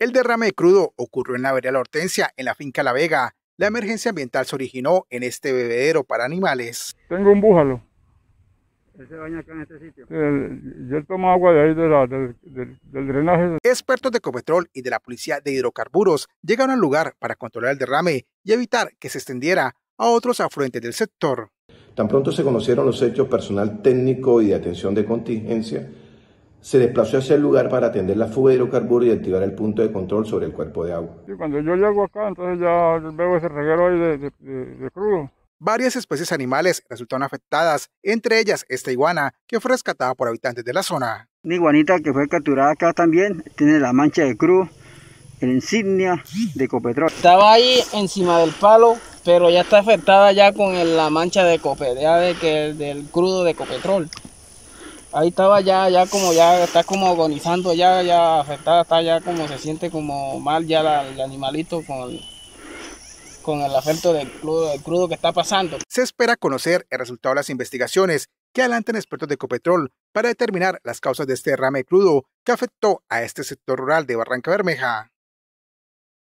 El derrame crudo ocurrió en la vereda La Hortensia, en la finca La Vega. La emergencia ambiental se originó en este bebedero para animales. Tengo un bújalo. ¿Él se baña acá en este sitio? yo tomo agua de ahí del, del, drenaje. Expertos de Copetrol y de la Policía de Hidrocarburos llegaron al lugar para controlar el derrame y evitar que se extendiera a otros afluentes del sector. Tan pronto se conocieron los hechos personal técnico y de atención de contingencia se desplazó hacia el lugar para atender la fuga de hidrocarburos y activar el punto de control sobre el cuerpo de agua. Y cuando yo llego acá, entonces ya veo ese reguero ahí de, crudo. Varias especies animales resultaron afectadas, entre ellas esta iguana, que fue rescatada por habitantes de la zona. Una iguanita que fue capturada acá también, tiene la mancha de crudo, el insignia de Copetrol. Estaba ahí encima del palo, pero ya está afectada ya con la mancha de Copetrol, ya de que, del crudo de Copetrol ahí estaba ya, ya como ya está como agonizando, ya, ya afectada está ya como se siente como mal ya el animalito con el, con el afecto del crudo, del crudo que está pasando. Se espera conocer el resultado de las investigaciones que adelantan expertos de Copetrol para determinar las causas de este derrame crudo que afectó a este sector rural de Barranca Bermeja.